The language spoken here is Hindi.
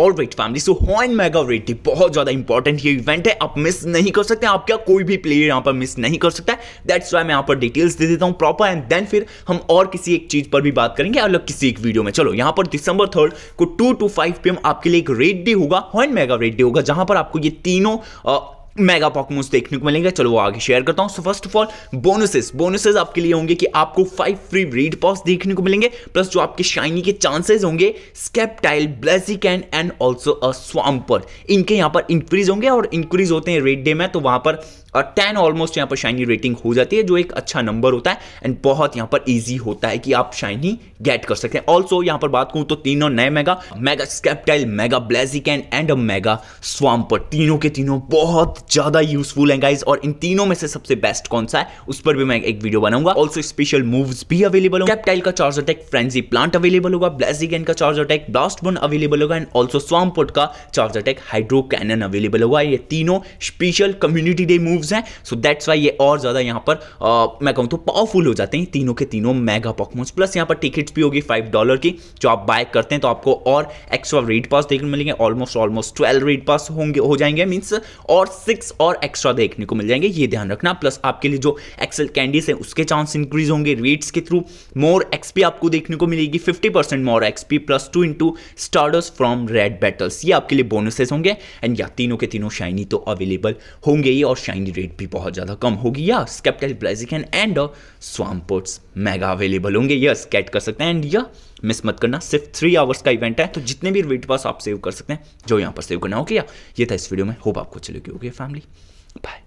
और wait family so Hoenn mega ready बहुत ज़्यादा इंपॉर्टेंट ये इवेंट है आप मिस नहीं कर सकते आप क्या कोई भी प्लेयर यहाँ पर मिस नहीं कर सकता दैट्स वाई मैं यहाँ पर डिटेल्स दे देता हूँ प्रॉपर एंड देन फिर हम और किसी एक चीज़ पर भी बात करेंगे अलग किसी एक वीडियो में चलो यहाँ पर दिसंबर थर्ड को टू टू फाइव पी आपके लिए एक रेड डे होगा हॉइन मेगा रेड डे होगा जहाँ पर आपको ये तीनों मेगा पॉकमोस देखने को मिलेंगे चलो वो आगे शेयर करता हूँ so first of all bonuses bonuses आपके लिए होंगे कि आपको फाइव फ्री रीड पॉस देखने को मिलेंगे प्लस जो आपके शाइनी के चांसेस होंगे स्केपटाइल ब्लेसिकैन एंड ऑल्सो अ स्वाम्पर इनके यहाँ पर इंक्रीज होंगे और इंक्रीज होते हैं रेड डे में तो वहाँ पर और टेन ऑलमोस्ट यहाँ पर शाइनी रेटिंग हो जाती है जो एक अच्छा नंबर होता है एंड बहुत यहाँ पर इजी होता है कि आप शाइनी गेट कर सकते हैं ऑल्सो यहाँ पर बात करूँ तो तीनों नए mega mega Sceptile mega Blaziken and mega Swampert तीनों के तीनों बहुत ज़्यादा यूजफुल है गाइज और इन तीनों में से सबसे बेस्ट कौन सा है उस पर भी मैं एक वीडियो बनाऊंगा ऑल्सो स्पेशल मूव्स भी अवेलेबल कैप्टाइल का charge attack frenzy plant available होगा ब्लेजिगन का charge attack blast burn available होगा एंड ऑल्सो स्वामपोट का charge attack hydro cannon available होगा ये तीनों स्पेशल कम्युनिटी डे मूव्स हैं सो दैट्स वाई ये और ज़्यादा यहाँ पर आ, मैं कहूँ तो पावरफुल हो जाते हैं तीनों के तीनों मेगा पॉकमोन्स प्लस यहाँ पर टिकट्स भी होगी फाइव डॉलर की जो आप बाय करते हैं तो आपको और एक्स्ट्रा रेड पास देखने मिलेंगे almost almost twelve raid pass होंगे हो जाएंगे मीन्स और सिक्स और एक्स्ट्रा देखने को मिल जाएंगे ये ध्यान रखना प्लस आपके लिए जो एक्सेल कैंडीज है उसके चांस इंक्रीज होंगे रेट्स के थ्रू मोर एक्सपी आपको देखने को मिलेगी fifty percent more XP plus two into stardust from raid battles ये आपके लिए बोनसेस होंगे एंड या तीनों के तीनों शाइनी तो अवेलेबल होंगे ही और शाइनी रेट भी बहुत ज़्यादा कम होगी या Sceptile Blaziken and Swampert's mega available होंगे यस कैट कर सकते हैं एंड या मिस मत करना सिर्फ थ्री आवर्स का इवेंट है तो जितने भी रेट पास आप सेव कर सकते हैं जो यहाँ पर सेव करना हो गया ये था इस वीडियो में होप आपको चले गए ओके family. Bye.